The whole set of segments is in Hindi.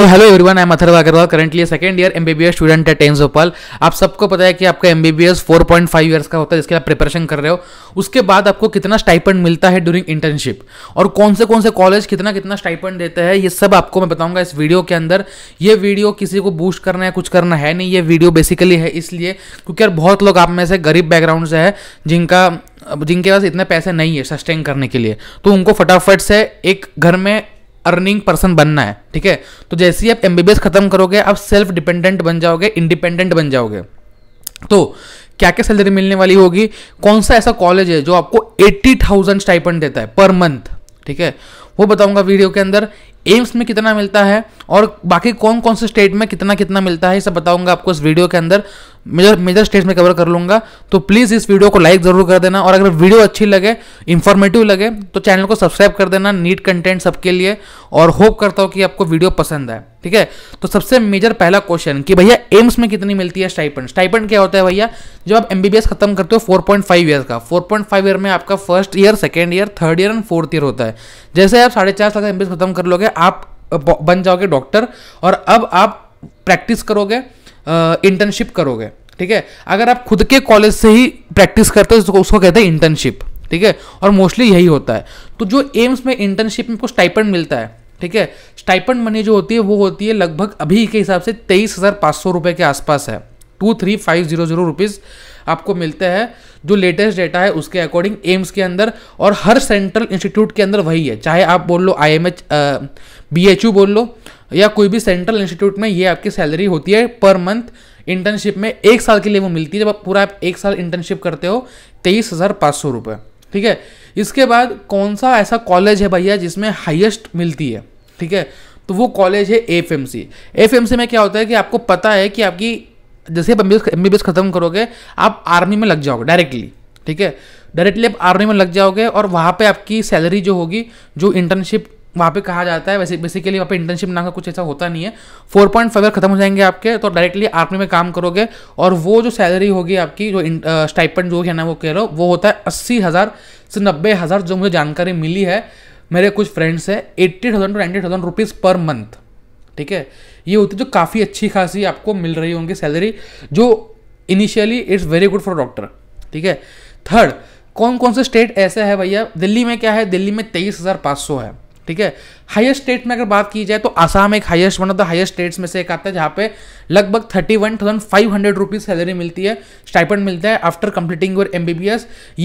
hello everyone I Atharva Agarwal currently second year MBBS student है टेंस ओपल आप सबको पता है कि आपका एमबीबीएस 4.5 इयर्स का होता है जिसके आप प्रिपरेशन कर रहे हो उसके बाद आपको कितना स्टाइपेंड मिलता है ड्यूरिंग इंटर्नशिप और कौन से कौन से कॉलेज कितना कितना स्टाइपेंड देते हैं ये सब आपको मैं बताऊंगा इस वीडियो के अंदर ये वीडियो किसी को बूस्ट करना है कुछ करना है नहीं ये वीडियो बेसिकली है इसलिए क्योंकि यार बहुत लोग आप में से गरीब बैकग्राउंड से है जिनका जिनके पास इतने पैसे नहीं है सस्टेन करने के लिए तो उनको फटाफट से एक घर में अर्निंग पर्सन बनना है ठीक है तो जैसे ही आप एम खत्म करोगे आप सेल्फ डिपेंडेंट बन जाओगे इंडिपेंडेंट बन जाओगे तो क्या क्या सैलरी मिलने वाली होगी कौन सा ऐसा कॉलेज है जो आपको एट्टी थाउजेंड स्टाइपेंड देता है पर मंथ ठीक है वो बताऊंगा वीडियो के अंदर एम्स में कितना मिलता है और बाकी कौन कौन से स्टेट में कितना कितना मिलता है ये सब बताऊंगा आपको इस वीडियो के अंदर मेजर मेजर स्टेट में कवर कर लूंगा तो प्लीज़ इस वीडियो को लाइक ज़रूर कर देना और अगर वीडियो अच्छी लगे इन्फॉर्मेटिव लगे तो चैनल को सब्सक्राइब कर देना नीट कंटेंट सबके लिए और होप करता हूँ कि आपको वीडियो पसंद आए ठीक है तो सबसे मेजर पहला क्वेश्चन कि भैया एम्स में कितनी मिलती है स्टाइपेंड स्टाइपेंड क्या होता है भैया जब आप एम खत्म करते हो 4.5 ईयर का 4.5 ईयर में आपका first year second year third year and fourth year होता है जैसे आप साढ़े चार साल का एम खत्म कर लोगे आप बन जाओगे डॉक्टर और अब आप प्रैक्टिस करोगे इंटर्नशिप करोगे ठीक है अगर आप खुद के कॉलेज से ही प्रैक्टिस करते हो तो उसको कहते हैं इंटर्नशिप ठीक है और मोस्टली यही होता है तो जो एम्स में इंटर्नशिप में कुछ स्टाइपेंड मिलता है ठीक है स्टाइपेंड मनी जो होती है वो होती है लगभग अभी के हिसाब से तेईस हज़ार पाँच सौ रुपये के आसपास है two three five zero zero rupees आपको मिलते हैं जो लेटेस्ट डेटा है उसके अकॉर्डिंग एम्स के अंदर और हर सेंट्रल इंस्टीट्यूट के अंदर वही है चाहे आप बोल लो I M H B H U बोल लो या कोई भी सेंट्रल इंस्टीट्यूट में ये आपकी सैलरी होती है पर मंथ इंटर्नशिप में एक साल के लिए वो मिलती है जब आप पूरा आप एक साल इंटर्नशिप करते हो तेईस हज़ार पाँच सौ रुपये ठीक है इसके बाद कौन सा ऐसा कॉलेज है भैया जिसमें हाईएस्ट मिलती है ठीक है तो वो कॉलेज है F M C F M C में क्या होता है कि आपको पता है कि आपकी जैसे आप एम बी ख़त्म करोगे आप आर्मी में लग जाओगे डायरेक्टली ठीक है डायरेक्टली आप आर्मी में लग जाओगे और वहाँ पे आपकी सैलरी जो होगी जो इंटर्नशिप वहाँ पे कहा जाता है वैसे बेसिकली वहाँ पे इंटर्नशिप नाम का कुछ ऐसा होता नहीं है फोर पॉइंट फाइव खत्म हो जाएंगे आपके तो डायरेक्टली आर्मी में काम करोगे और वो जो सैलरी होगी आपकी जो स्टाइपेंट जो है ना वो कह रहे हो वो होता है अस्सी हज़ार से नब्बे हज़ार जो मुझे जानकारी मिली है मेरे कुछ फ्रेंड्स है eighty thousand to ninety thousand rupees per month ठीक है ये होती है जो काफ़ी अच्छी खासी आपको मिल रही होंगी सैलरी जो initially it's very good for doctor ठीक है थर्ड कौन कौन से स्टेट ऐसे है भैया दिल्ली में क्या है दिल्ली में तेईस हज़ार पाँच सौ है ठीक है हाईएस्ट स्टेट में अगर बात की जाए तो आसाम एक highest one of the highest states में से एक आता है जहाँ पे लगभग thirty one thousand five hundred rupees salary मिलती है स्टाइपेंड मिलता है आफ्टर कंप्लीटिंग योर एम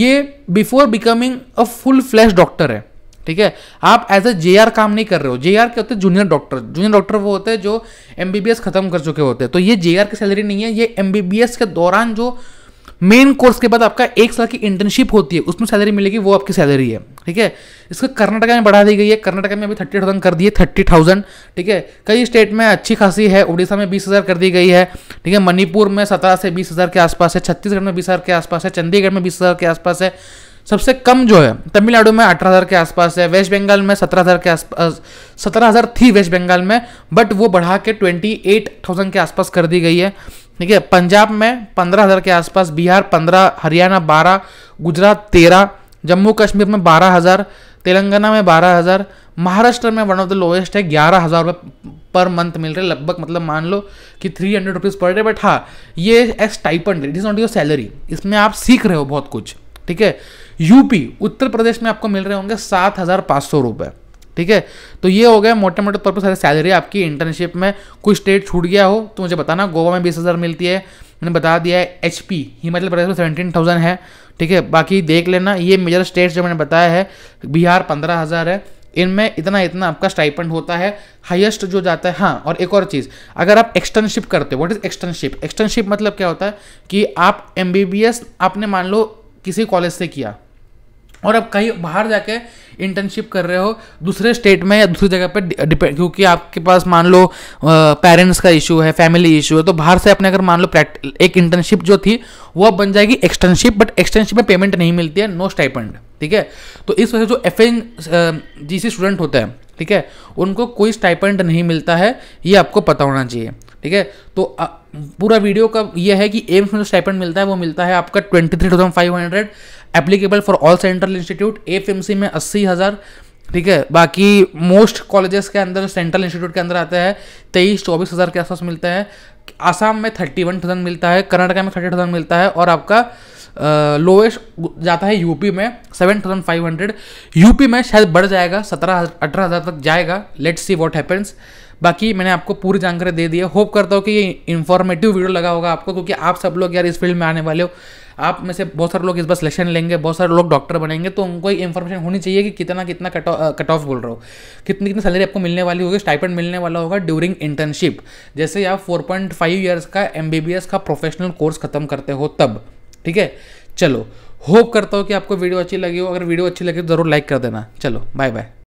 ये before becoming a full fledged doctor है ठीक है आप एज ए जे काम नहीं कर रहे हो जे आर क्या होते हैं जूनियर डॉक्टर जूनियर डॉक्टर वो होते हैं जो एम खत्म कर चुके होते हैं तो ये जे की सैलरी नहीं है ये एम के दौरान जो मेन कोर्स के बाद आपका एक साल की इंटर्नशिप होती है उसमें सैलरी मिलेगी वो आपकी सैलरी है ठीक है इसको कर्नाटका में बढ़ा दी गई है कर्नाटका में अभी थर्टी थाउजेंड कर दिए थर्टी थाउजेंड ठीक है कई स्टेट में अच्छी खासी है उड़ीसा में बीस हज़ार कर दी गई है ठीक है मणिपुर में सत्रह से बीस हज़ार के आसपास है छत्तीसगढ़ में बीस हज़ार के आसपास है चंडीगढ़ में बीस हज़ार के आसपास है सबसे कम जो है तमिलनाडु में अठारह हज़ार के आसपास है वेस्ट बंगाल में सत्रह हज़ार के आसपास सत्रह हज़ार थी वेस्ट बंगाल में बट वो बढ़ा के ट्वेंटी एट थाउजेंड के आसपास कर दी गई है ठीक है पंजाब में पंद्रह हज़ार के आसपास बिहार पंद्रह हरियाणा बारह गुजरात तेरह जम्मू कश्मीर में बारह हज़ार तेलंगाना में बारह हज़ार महाराष्ट्र में वन ऑफ द लोएस्ट है ग्यारह हज़ार रुपये पर मंथ मिल रहे लगभग मतलब मान लो कि three hundred rupees per day but हाँ ये एक्स टाइपन it is not your salary इसमें आप सीख रहे हो बहुत कुछ ठीक है यूपी उत्तर प्रदेश में आपको मिल रहे होंगे सात हज़ार पाँच सौ रुपये ठीक है तो ये हो गया मोटे मोटे तौर पर सारी सैलरी आपकी इंटर्नशिप में कोई स्टेट छूट गया हो तो मुझे बताना गोवा में बीस हज़ार मिलती है मैंने बता दिया है एच पी हिमाचल प्रदेश में सेवेंटीन थाउजेंड है ठीक है बाकी देख लेना ये मेजर स्टेट्स जो मैंने बताया है बिहार पंद्रह हज़ार है इनमें इतना इतना आपका स्टाइपेंड होता है हाईएस्ट जो जाता है हाँ और एक और चीज़ अगर आप एक्सटर्नशिप करते हो व्हाट इज़ एक्सटर्नशिप एक्सटर्नशिप मतलब क्या होता है कि आप एम आपने मान लो किसी कॉलेज से किया और अब कहीं बाहर जाके इंटर्नशिप कर रहे हो दूसरे स्टेट में या दूसरी जगह पे डिपेंड क्योंकि आपके पास मान लो पेरेंट्स का इशू है फैमिली इशू है तो बाहर से अपने अगर मान लो एक इंटर्नशिप जो थी वो अब बन जाएगी एक्सटर्नशिप बट एक्सटर्नशिप में पेमेंट नहीं मिलती है नो स्टाइपेंड ठीक है तो इस वजह से जो F N G C student होते हैं ठीक है उनको कोई स्टाइपेंड नहीं मिलता है ये आपको पता होना चाहिए ठीक है तो पूरा वीडियो का यह है कि एम्स में जो स्टाइपेंड मिलता है वो मिलता है आपका twenty three thousand five hundred applicable for all central institute F M C में अस्सी हज़ार ठीक है बाकी मोस्ट कॉलेजेस के अंदर सेंट्रल इंस्टीट्यूट के अंदर आता है तेईस चौबीस हज़ार के आसपास मिलता है आसाम में थर्टी वन थाउजेंड मिलता है कर्नाटका में थर्टी थाउजेंड मिलता है और आपका लोएस्ट जाता है यूपी में seven thousand five hundred UP में शायद बढ़ जाएगा सत्रह अठारह हज़ार तक जाएगा लेट्स सी वॉट हैपन्स बाकी मैंने आपको पूरी जानकारी दे दी है होप करता हूँ कि ये इन्फॉर्मेटिव वीडियो लगा होगा आपको क्योंकि आप सब लोग यार इस फील्ड में आने वाले हो आप में से बहुत सारे लोग इस बार सिलेक्शन लेंगे बहुत सारे लोग डॉक्टर बनेंगे तो उनको ये इन्फॉर्मेशन होनी चाहिए कि कितना कितना कट ऑफ uh, बोल रहा हो कितनी कितनी सैलरी आपको मिलने वाली होगी स्टाइपेंड मिलने वाला होगा ड्यूरिंग इंटर्नशिप जैसे आप फोर पॉइंट फाइव ईयर्स का एम का प्रोफेशनल कोर्स खत्म करते हो तब ठीक है चलो होप करता हूँ कि आपको वीडियो अच्छी लगी हो अगर वीडियो अच्छी लगी तो ज़रूर लाइक कर देना चलो बाय बाय